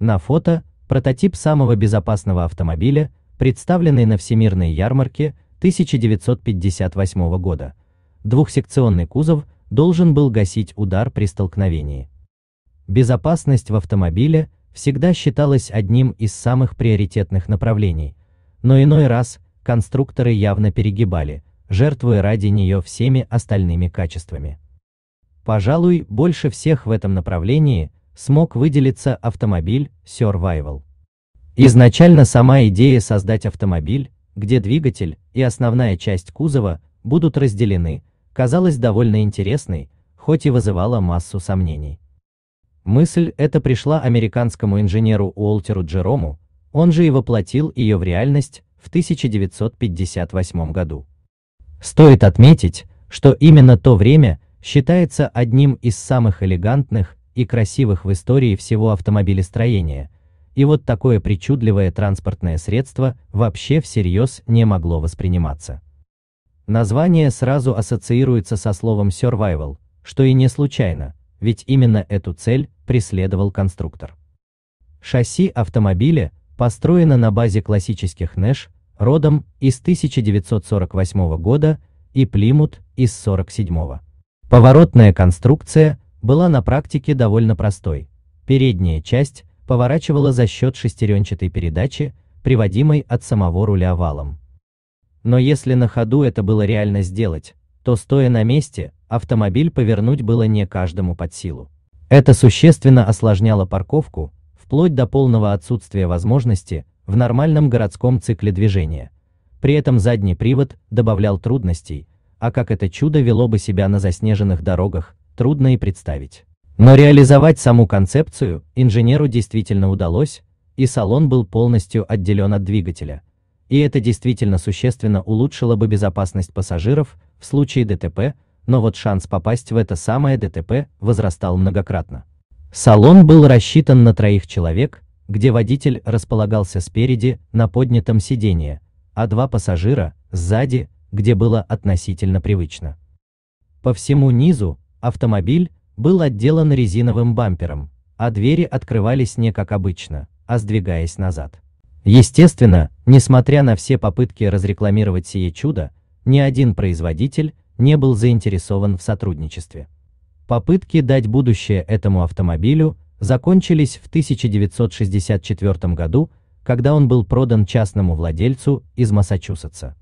На фото прототип самого безопасного автомобиля, представленный на Всемирной ярмарке 1958 года. Двухсекционный кузов должен был гасить удар при столкновении. Безопасность в автомобиле всегда считалась одним из самых приоритетных направлений, но иной раз конструкторы явно перегибали, жертвуя ради нее всеми остальными качествами. Пожалуй, больше всех в этом направлении – смог выделиться автомобиль Survival. Изначально сама идея создать автомобиль, где двигатель и основная часть кузова будут разделены, казалась довольно интересной, хоть и вызывала массу сомнений. Мысль эта пришла американскому инженеру Уолтеру Джерому, он же и воплотил ее в реальность в 1958 году. Стоит отметить, что именно то время считается одним из самых элегантных и красивых в истории всего автомобилестроения, и вот такое причудливое транспортное средство вообще всерьез не могло восприниматься. Название сразу ассоциируется со словом survival, что и не случайно, ведь именно эту цель преследовал конструктор. Шасси автомобиля построено на базе классических Нэш, родом из 1948 года, и Плимут из 1947 Поворотная конструкция была на практике довольно простой. Передняя часть поворачивала за счет шестеренчатой передачи, приводимой от самого руля валом. Но если на ходу это было реально сделать, то стоя на месте, автомобиль повернуть было не каждому под силу. Это существенно осложняло парковку, вплоть до полного отсутствия возможности в нормальном городском цикле движения. При этом задний привод добавлял трудностей, а как это чудо вело бы себя на заснеженных дорогах, трудно и представить. Но реализовать саму концепцию инженеру действительно удалось, и салон был полностью отделен от двигателя. И это действительно существенно улучшило бы безопасность пассажиров в случае ДТП, но вот шанс попасть в это самое ДТП возрастал многократно. Салон был рассчитан на троих человек, где водитель располагался спереди на поднятом сиденье, а два пассажира – сзади, где было относительно привычно. По всему низу Автомобиль был отделан резиновым бампером, а двери открывались не как обычно, а сдвигаясь назад. Естественно, несмотря на все попытки разрекламировать сие чудо, ни один производитель не был заинтересован в сотрудничестве. Попытки дать будущее этому автомобилю закончились в 1964 году, когда он был продан частному владельцу из Массачусетса.